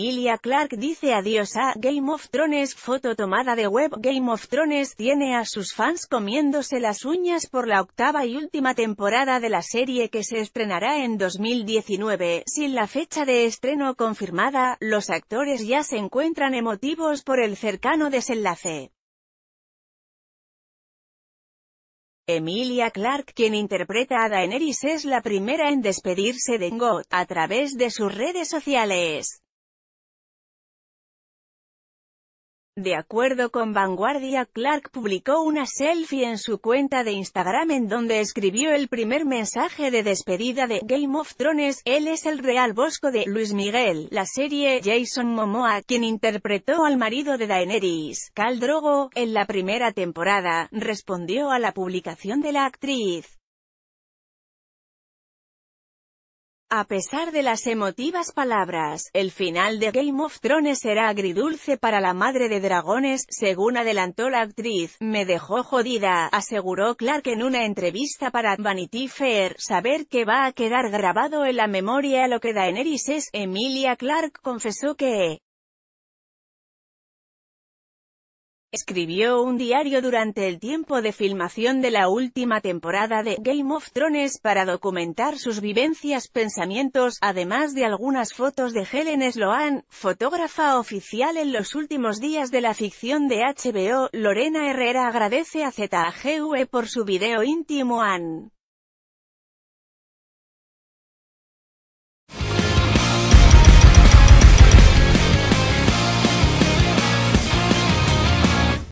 Emilia Clark dice adiós a Game of Thrones Foto tomada de web Game of Thrones tiene a sus fans comiéndose las uñas por la octava y última temporada de la serie que se estrenará en 2019. Sin la fecha de estreno confirmada, los actores ya se encuentran emotivos por el cercano desenlace. Emilia Clark, quien interpreta a Daenerys es la primera en despedirse de Ngo a través de sus redes sociales. De acuerdo con Vanguardia, Clark publicó una selfie en su cuenta de Instagram en donde escribió el primer mensaje de despedida de Game of Thrones, él es el real bosco de Luis Miguel, la serie Jason Momoa, quien interpretó al marido de Daenerys, Cal Drogo, en la primera temporada, respondió a la publicación de la actriz. A pesar de las emotivas palabras, el final de Game of Thrones será agridulce para la madre de dragones, según adelantó la actriz. Me dejó jodida, aseguró Clark en una entrevista para Vanity Fair, saber que va a quedar grabado en la memoria lo que Daenerys es. Emilia Clark confesó que Escribió un diario durante el tiempo de filmación de la última temporada de Game of Thrones para documentar sus vivencias, pensamientos, además de algunas fotos de Helen Sloan, fotógrafa oficial en los últimos días de la ficción de HBO. Lorena Herrera agradece a ZGV por su video íntimo an.